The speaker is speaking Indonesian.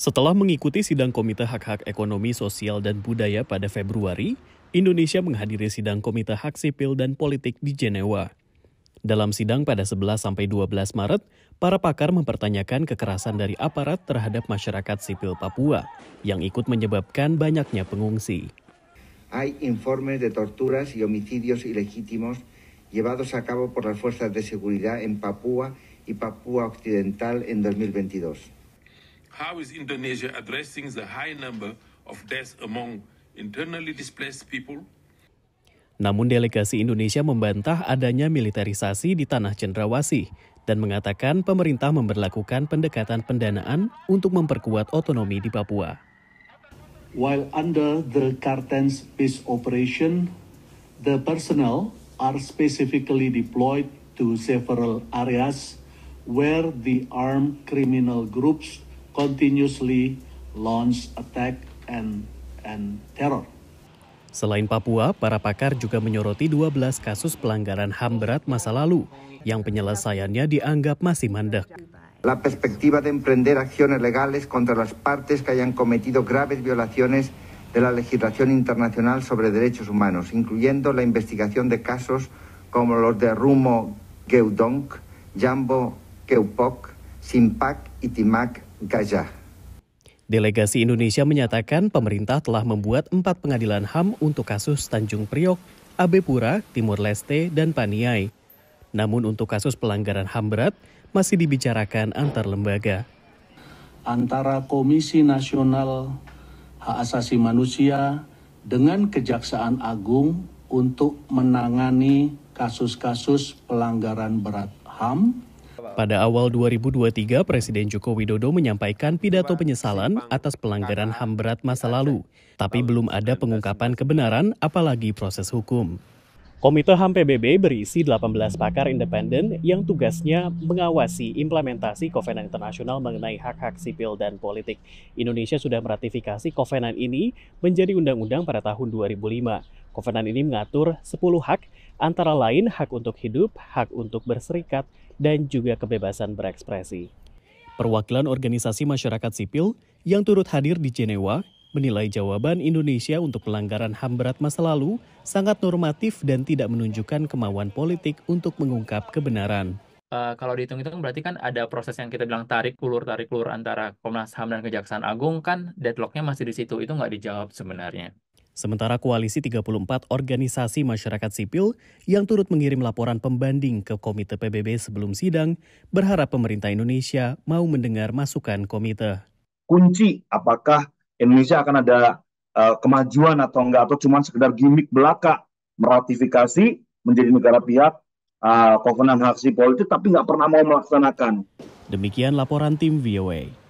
Setelah mengikuti sidang Komite Hak-Hak Ekonomi, Sosial, dan Budaya pada Februari, Indonesia menghadiri sidang Komite Hak Sipil dan Politik di Jenewa. Dalam sidang pada 11-12 Maret, para pakar mempertanyakan kekerasan dari aparat terhadap masyarakat sipil Papua yang ikut menyebabkan banyaknya pengungsi. Hay informes de torturas y homicidios ilegítimos llevados a cabo por las fuerzas de seguridad en Papua y Papua Occidental en 2022. How is Indonesia addressing the high number of deaths among internally displaced people? Namun delegasi Indonesia membantah adanya militerisasi di tanah Cendrawasih dan mengatakan pemerintah memberlakukan pendekatan pendanaan untuk memperkuat otonomi di Papua. While under the Kartens peace operation, the personnel are specifically deployed to several areas where the armed criminal groups continuously launch attack and and terror. Selain Papua, para pakar juga menyoroti 12 kasus pelanggaran HAM berat masa lalu yang penyelesaiannya dianggap masih mandek. La perspectiva de emprender acciones legales contra las partes que hayan cometido graves violaciones de la legislación internacional sobre derechos humanos, incluyendo la investigación de casos como los de Rumo Geudonk, Jambo Keupok, Simpak y Timak Gaza. Delegasi Indonesia menyatakan pemerintah telah membuat empat pengadilan HAM untuk kasus Tanjung Priok, Abe Pura, Timur Leste, dan Paniai. Namun untuk kasus pelanggaran HAM berat masih dibicarakan antar lembaga. Antara Komisi Nasional Hak Asasi Manusia dengan Kejaksaan Agung untuk menangani kasus-kasus pelanggaran berat HAM pada awal 2023, Presiden Joko Widodo menyampaikan pidato penyesalan atas pelanggaran HAM berat masa lalu, tapi belum ada pengungkapan kebenaran apalagi proses hukum. Komite HAM PBB berisi 18 pakar independen yang tugasnya mengawasi implementasi Kovenan Internasional mengenai hak-hak sipil dan politik. Indonesia sudah meratifikasi Kovenan ini menjadi undang-undang pada tahun 2005. Kovenan ini mengatur 10 hak, antara lain hak untuk hidup, hak untuk berserikat, dan juga kebebasan berekspresi. Perwakilan organisasi masyarakat sipil yang turut hadir di Jenewa menilai jawaban Indonesia untuk pelanggaran HAM berat masa lalu sangat normatif dan tidak menunjukkan kemauan politik untuk mengungkap kebenaran. Uh, kalau dihitung-hitung berarti kan ada proses yang kita bilang tarik ulur tarik ulur antara Komnas HAM dan Kejaksaan Agung kan deadlocknya masih di situ itu nggak dijawab sebenarnya. Sementara koalisi 34 organisasi masyarakat sipil yang turut mengirim laporan pembanding ke Komite PBB sebelum sidang berharap pemerintah Indonesia mau mendengar masukan komite. Kunci apakah Indonesia akan ada uh, kemajuan atau enggak atau cuma sekedar gimmick belaka meratifikasi menjadi negara pihak uh, eh, kovenan hak sipil itu tapi nggak pernah mau melaksanakan. Demikian laporan tim VOA.